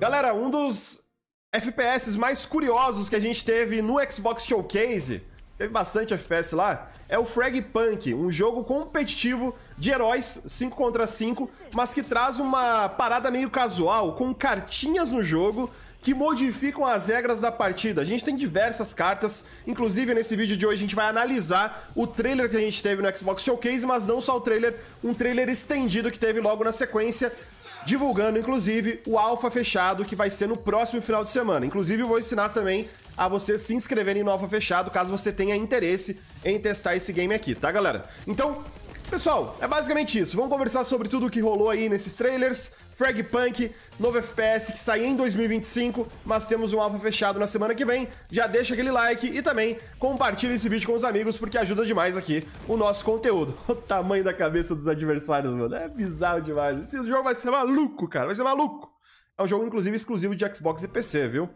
Galera, um dos FPS mais curiosos que a gente teve no Xbox Showcase, teve bastante FPS lá, é o Frag Punk, um jogo competitivo de heróis 5 contra 5, mas que traz uma parada meio casual, com cartinhas no jogo que modificam as regras da partida. A gente tem diversas cartas, inclusive nesse vídeo de hoje a gente vai analisar o trailer que a gente teve no Xbox Showcase, mas não só o trailer, um trailer estendido que teve logo na sequência, divulgando inclusive o alfa fechado que vai ser no próximo final de semana. Inclusive, eu vou ensinar também a você se inscrever no alfa fechado, caso você tenha interesse em testar esse game aqui, tá, galera? Então, Pessoal, é basicamente isso. Vamos conversar sobre tudo o que rolou aí nesses trailers. Frag Punk, novo FPS que sai em 2025, mas temos um alfa fechado na semana que vem. Já deixa aquele like e também compartilha esse vídeo com os amigos, porque ajuda demais aqui o nosso conteúdo. O tamanho da cabeça dos adversários, mano, é bizarro demais. Esse jogo vai ser maluco, cara, vai ser maluco. É um jogo, inclusive, exclusivo de Xbox e PC, viu?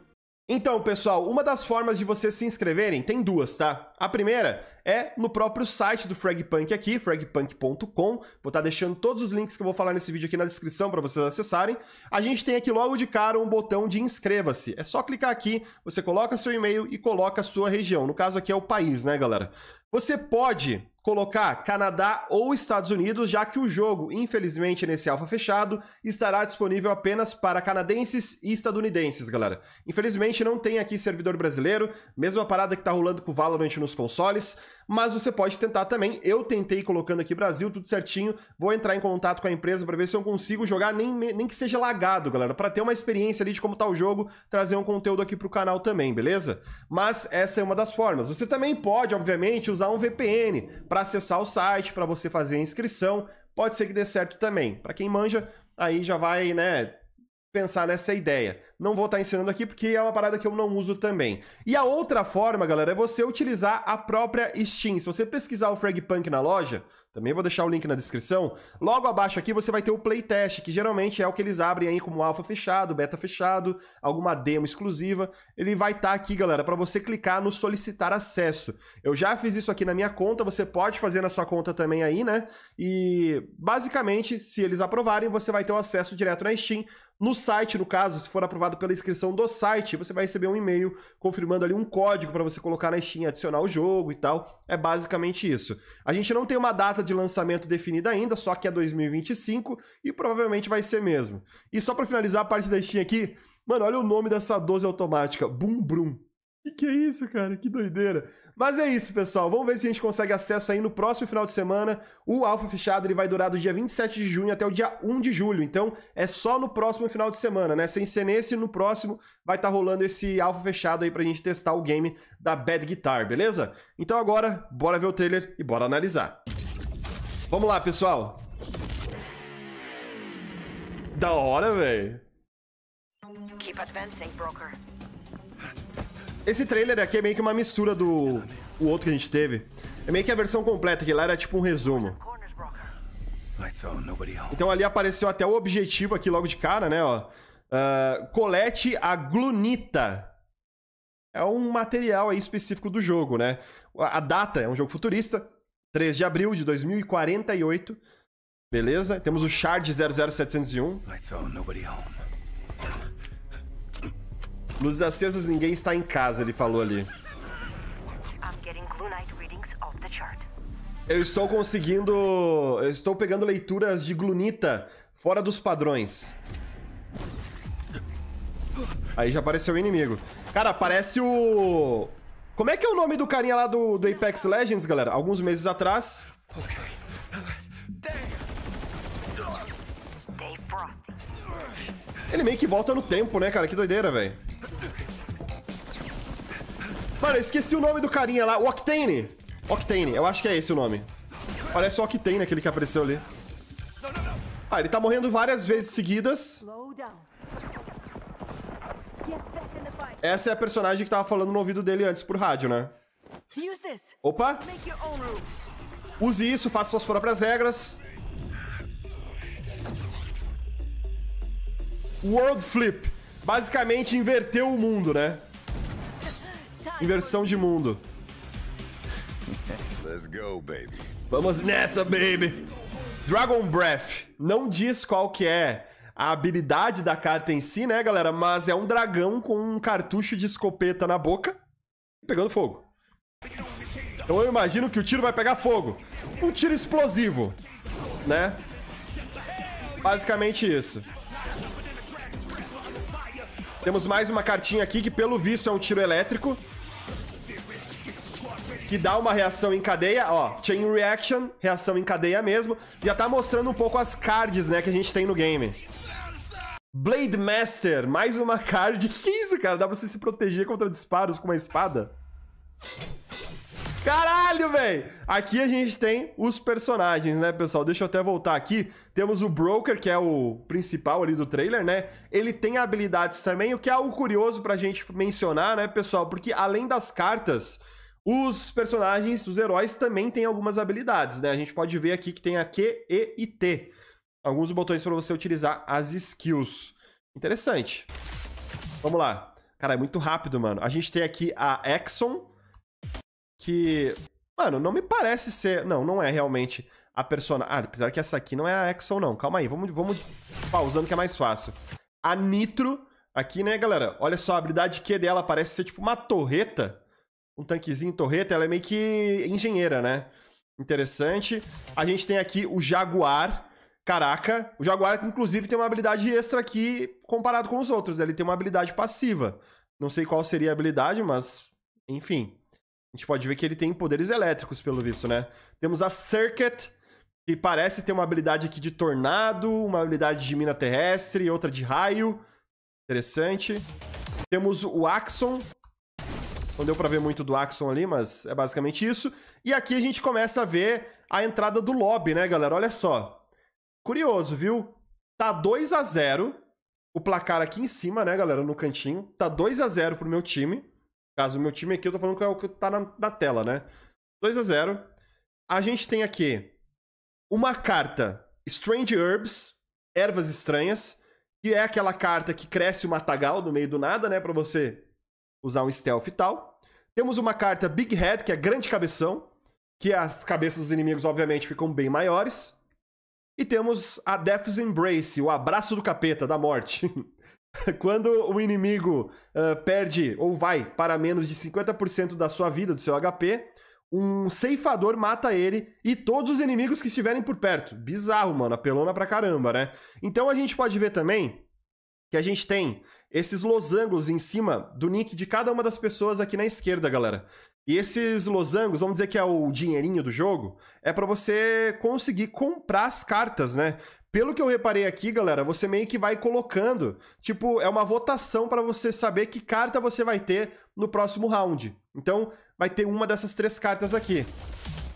Então, pessoal, uma das formas de vocês se inscreverem, tem duas, tá? A primeira é no próprio site do Fragpunk aqui, fragpunk.com. Vou estar tá deixando todos os links que eu vou falar nesse vídeo aqui na descrição para vocês acessarem. A gente tem aqui logo de cara um botão de inscreva-se. É só clicar aqui, você coloca seu e-mail e coloca a sua região. No caso aqui é o país, né, galera? Você pode colocar Canadá ou Estados Unidos, já que o jogo, infelizmente, nesse alfa fechado, estará disponível apenas para canadenses e estadunidenses, galera. Infelizmente, não tem aqui servidor brasileiro, mesma parada que tá rolando com o Valorant no nos consoles, mas você pode tentar também. Eu tentei colocando aqui Brasil, tudo certinho. Vou entrar em contato com a empresa para ver se eu consigo jogar, nem, nem que seja lagado, galera, para ter uma experiência ali de como tá o jogo, trazer um conteúdo aqui pro canal também, beleza? Mas essa é uma das formas. Você também pode, obviamente, usar um VPN para acessar o site, para você fazer a inscrição. Pode ser que dê certo também. Para quem manja, aí já vai, né, pensar nessa ideia. Não vou estar tá ensinando aqui porque é uma parada que eu não uso também. E a outra forma, galera, é você utilizar a própria Steam. Se você pesquisar o Fragpunk na loja, também vou deixar o link na descrição, logo abaixo aqui você vai ter o playtest, que geralmente é o que eles abrem aí como alfa fechado, beta fechado, alguma demo exclusiva. Ele vai estar tá aqui, galera, para você clicar no solicitar acesso. Eu já fiz isso aqui na minha conta, você pode fazer na sua conta também aí, né? E basicamente, se eles aprovarem, você vai ter o acesso direto na Steam. No site, no caso, se for aprovado pela inscrição do site. Você vai receber um e-mail confirmando ali um código para você colocar na Steam, adicionar o jogo e tal. É basicamente isso. A gente não tem uma data de lançamento definida ainda, só que é 2025 e provavelmente vai ser mesmo. E só para finalizar a parte da Steam aqui, mano, olha o nome dessa 12 automática, Boom Brum. Que que é isso, cara? Que doideira. Mas é isso, pessoal. Vamos ver se a gente consegue acesso aí no próximo final de semana. O Alfa Fechado ele vai durar do dia 27 de junho até o dia 1 de julho. Então, é só no próximo final de semana, né? Sem ser nesse, no próximo vai estar tá rolando esse Alfa Fechado aí pra gente testar o game da Bad Guitar, beleza? Então agora, bora ver o trailer e bora analisar. Vamos lá, pessoal. Da hora, velho. Keep advancing, broker. Esse trailer aqui é meio que uma mistura do o outro que a gente teve. É meio que a versão completa, que lá era tipo um resumo. Então ali apareceu até o objetivo aqui logo de cara, né? Ó. Uh, colete a glunita. É um material aí específico do jogo, né? A data é um jogo futurista, 3 de abril de 2048. Beleza? Temos o Shard 00701. Lights on, nobody Luzes acesas, ninguém está em casa, ele falou ali. Eu estou conseguindo... Eu estou pegando leituras de glunita fora dos padrões. Aí já apareceu o inimigo. Cara, aparece o... Como é que é o nome do carinha lá do, do Apex Legends, galera? Alguns meses atrás. Ele meio que volta no tempo, né, cara? Que doideira, velho. Mano, eu esqueci o nome do carinha lá. O Octane. Octane, eu acho que é esse o nome. Parece o Octane, aquele que apareceu ali. Ah, ele tá morrendo várias vezes seguidas. Essa é a personagem que tava falando no ouvido dele antes por rádio, né? Opa! Use isso, faça suas próprias regras. World Flip basicamente inverteu o mundo, né? Inversão de mundo. Vamos nessa, baby! Dragon Breath. Não diz qual que é a habilidade da carta em si, né, galera? Mas é um dragão com um cartucho de escopeta na boca pegando fogo. Então eu imagino que o tiro vai pegar fogo. Um tiro explosivo, né? Basicamente isso. Temos mais uma cartinha aqui que, pelo visto, é um tiro elétrico. Que dá uma reação em cadeia, ó. Chain Reaction, reação em cadeia mesmo. Já tá mostrando um pouco as cards, né, que a gente tem no game. Blade Master, mais uma card. Que, que é isso, cara? Dá pra você se proteger contra disparos com uma espada? Caralho, velho! Aqui a gente tem os personagens, né, pessoal? Deixa eu até voltar aqui. Temos o Broker, que é o principal ali do trailer, né? Ele tem habilidades também, o que é algo curioso pra gente mencionar, né, pessoal? Porque além das cartas, os personagens, os heróis também têm algumas habilidades, né? A gente pode ver aqui que tem a Q, E e T. Alguns botões para você utilizar as skills. Interessante. Vamos lá. Cara, é muito rápido, mano. A gente tem aqui a Exxon, que, mano, não me parece ser. Não, não é realmente a persona. Ah, apesar que essa aqui não é a Exxon, não. Calma aí, vamos, vamos pausando que é mais fácil. A Nitro, aqui, né, galera? Olha só, a habilidade Q dela parece ser tipo uma torreta. Um tanquezinho torreta, ela é meio que engenheira, né? Interessante. A gente tem aqui o Jaguar. Caraca, o Jaguar, inclusive, tem uma habilidade extra aqui comparado com os outros. Ele tem uma habilidade passiva. Não sei qual seria a habilidade, mas enfim. A gente pode ver que ele tem poderes elétricos, pelo visto, né? Temos a Circuit, que parece ter uma habilidade aqui de tornado, uma habilidade de mina terrestre, e outra de raio. Interessante. Temos o Axon. Não deu pra ver muito do Axon ali, mas é basicamente isso. E aqui a gente começa a ver a entrada do lobby, né, galera? Olha só. Curioso, viu? Tá 2 a 0 o placar aqui em cima, né, galera, no cantinho. Tá 2 a 0 pro meu time caso o meu time aqui, eu tô falando que é o que tá na, na tela, né? 2 a 0 A gente tem aqui uma carta Strange Herbs, Ervas Estranhas, que é aquela carta que cresce o matagal no meio do nada, né? Pra você usar um stealth e tal. Temos uma carta Big Head, que é Grande Cabeção, que as cabeças dos inimigos, obviamente, ficam bem maiores. E temos a Death's Embrace, o abraço do capeta, da morte. Quando o inimigo uh, perde ou vai para menos de 50% da sua vida, do seu HP, um ceifador mata ele e todos os inimigos que estiverem por perto. Bizarro, mano. Apelona pra caramba, né? Então a gente pode ver também que a gente tem esses losangos em cima do nick de cada uma das pessoas aqui na esquerda, galera. E esses losangos, vamos dizer que é o dinheirinho do jogo, é para você conseguir comprar as cartas, né? Pelo que eu reparei aqui, galera, você meio que vai colocando, tipo, é uma votação para você saber que carta você vai ter no próximo round. Então, vai ter uma dessas três cartas aqui.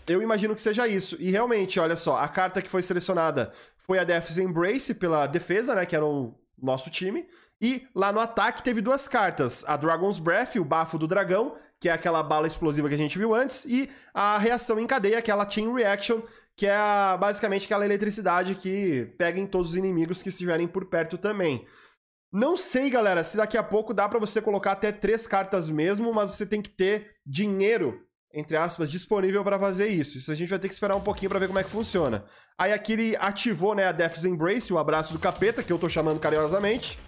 Eu imagino que seja isso. E realmente, olha só, a carta que foi selecionada foi a Death's Embrace pela defesa, né, que era o nosso time. E lá no ataque teve duas cartas: a Dragon's Breath, o bafo do dragão, que é aquela bala explosiva que a gente viu antes, e a reação em cadeia, aquela é Chain Reaction, que é a, basicamente aquela eletricidade que pega em todos os inimigos que estiverem por perto também. Não sei, galera, se daqui a pouco dá para você colocar até três cartas mesmo, mas você tem que ter dinheiro entre aspas, disponível para fazer isso. Isso a gente vai ter que esperar um pouquinho para ver como é que funciona. Aí aqui ele ativou, né, a Death's Embrace, o abraço do capeta, que eu tô chamando carinhosamente.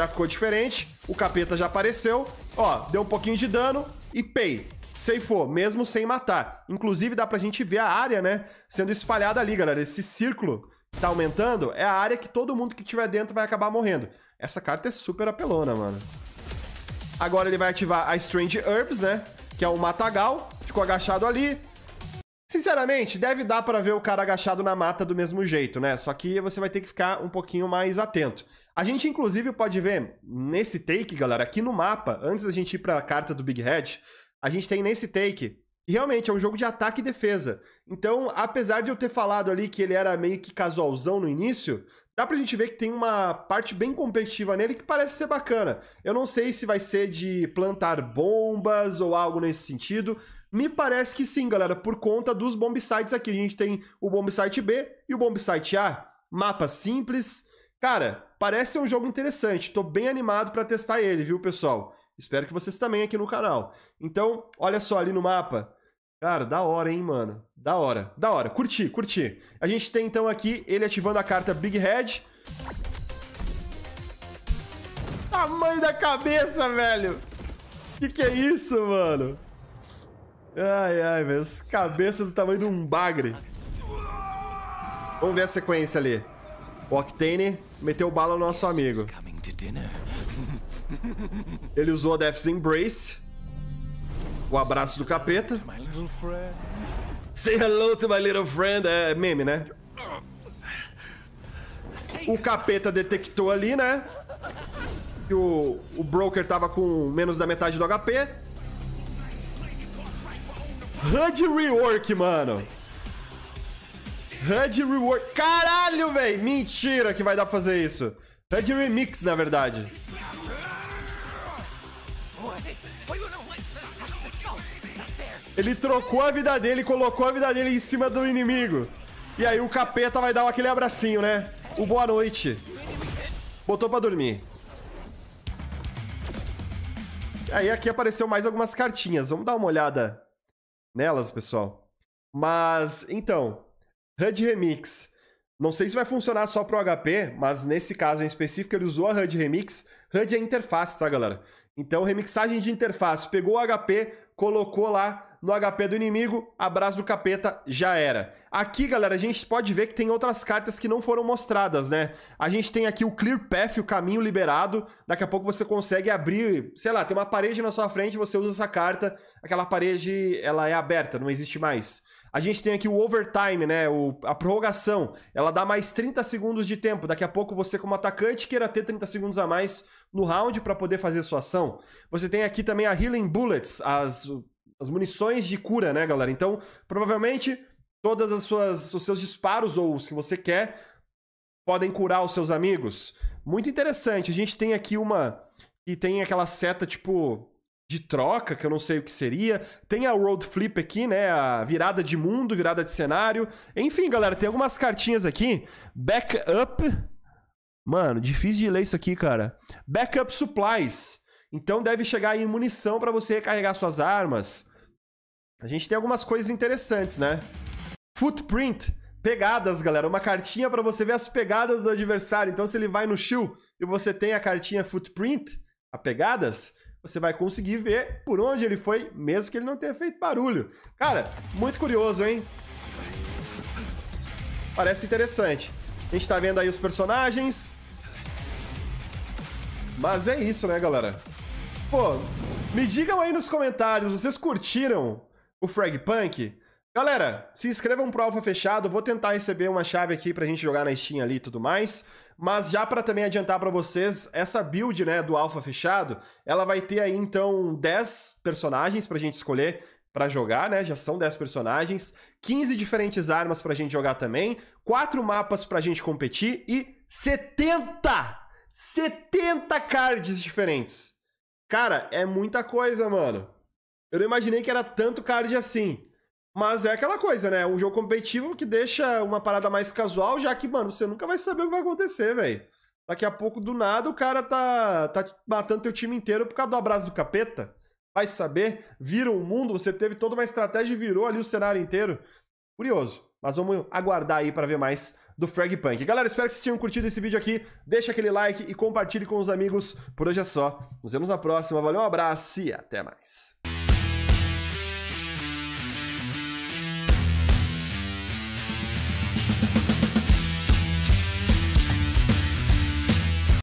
Já ficou diferente, o capeta já apareceu, ó, deu um pouquinho de dano e pei. for, mesmo sem matar. Inclusive dá pra gente ver a área, né, sendo espalhada ali, galera. Esse círculo tá aumentando é a área que todo mundo que tiver dentro vai acabar morrendo. Essa carta é super apelona, mano. Agora ele vai ativar a Strange Herbs, né, que é o Matagal. Ficou agachado ali, Sinceramente, deve dar para ver o cara agachado na mata do mesmo jeito, né? Só que você vai ter que ficar um pouquinho mais atento. A gente, inclusive, pode ver nesse take, galera, aqui no mapa, antes da gente ir para a carta do Big Head, a gente tem nesse take, e realmente é um jogo de ataque e defesa. Então, apesar de eu ter falado ali que ele era meio que casualzão no início, dá pra gente ver que tem uma parte bem competitiva nele que parece ser bacana. Eu não sei se vai ser de plantar bombas ou algo nesse sentido. Me parece que sim, galera, por conta dos bombsites aqui. A gente tem o bombsite B e o bombsite A. Mapa simples. Cara, parece ser um jogo interessante. Tô bem animado para testar ele, viu, pessoal? Espero que vocês também aqui no canal. Então, olha só ali no mapa. Cara, da hora, hein, mano? Da hora, da hora. Curti, curti. A gente tem, então, aqui ele ativando a carta Big Head. Tamanho da cabeça, velho! Que que é isso, mano? Ai, ai, velho. Cabeça do tamanho de um bagre. Vamos ver a sequência ali. O Octane meteu bala no nosso amigo. Ele usou a Death's Embrace o abraço do capeta. Say hello to my little friend. É meme, né? O capeta detectou ali, né? Que o, o broker tava com menos da metade do HP. HUD rework, mano. HUD rework. Caralho, velho. Mentira que vai dar pra fazer isso. HUD remix, na verdade. Ele trocou a vida dele, colocou a vida dele em cima do inimigo. E aí o capeta vai dar aquele abracinho, né? O boa noite. Botou pra dormir. Aí aqui apareceu mais algumas cartinhas. Vamos dar uma olhada nelas, pessoal. Mas, então, HUD Remix. Não sei se vai funcionar só pro HP, mas nesse caso em específico ele usou a HUD Remix. HUD é interface, tá, galera? Então, remixagem de interface. Pegou o HP, colocou lá no HP do inimigo, abraço do capeta, já era. Aqui, galera, a gente pode ver que tem outras cartas que não foram mostradas, né? A gente tem aqui o Clear Path, o caminho liberado. Daqui a pouco você consegue abrir, sei lá, tem uma parede na sua frente, você usa essa carta, aquela parede, ela é aberta, não existe mais. A gente tem aqui o overtime, né? O, a prorrogação. Ela dá mais 30 segundos de tempo. Daqui a pouco você, como atacante, queira ter 30 segundos a mais no round para poder fazer sua ação. Você tem aqui também a Healing Bullets, as as munições de cura, né, galera? Então, provavelmente, todas as suas os seus disparos ou os que você quer podem curar os seus amigos. Muito interessante. A gente tem aqui uma que tem aquela seta tipo de troca, que eu não sei o que seria. Tem a road flip aqui, né? A virada de mundo, virada de cenário. Enfim, galera, tem algumas cartinhas aqui. Backup. Mano, difícil de ler isso aqui, cara. Backup supplies. Então deve chegar aí munição para você recarregar suas armas. A gente tem algumas coisas interessantes, né? Footprint, pegadas, galera. Uma cartinha para você ver as pegadas do adversário. Então, se ele vai no shield e você tem a cartinha Footprint, a pegadas, você vai conseguir ver por onde ele foi, mesmo que ele não tenha feito barulho. Cara, muito curioso, hein? Parece interessante. A gente tá vendo aí os personagens. Mas é isso, né, galera? Pô, me digam aí nos comentários, vocês curtiram o Frag Punk, Galera, se inscrevam pro Alfa Fechado, vou tentar receber uma chave aqui pra gente jogar na Steam ali e tudo mais, mas já para também adiantar para vocês, essa build, né, do Alfa Fechado, ela vai ter aí então 10 personagens pra gente escolher para jogar, né? Já são 10 personagens, 15 diferentes armas pra gente jogar também, 4 mapas pra gente competir e 70 70 cards diferentes. Cara, é muita coisa, mano. Eu não imaginei que era tanto card assim. Mas é aquela coisa, né? Um jogo competitivo que deixa uma parada mais casual, já que, mano, você nunca vai saber o que vai acontecer, velho. Daqui a pouco, do nada, o cara tá, tá matando teu time inteiro por causa do abraço do capeta. Vai saber, vira o mundo, você teve toda uma estratégia e virou ali o cenário inteiro. Curioso. Mas vamos aguardar aí para ver mais do Frag Punk. Galera, espero que vocês tenham curtido esse vídeo aqui. Deixa aquele like e compartilhe com os amigos. Por hoje é só. Nos vemos na próxima. Valeu, um abraço e até mais.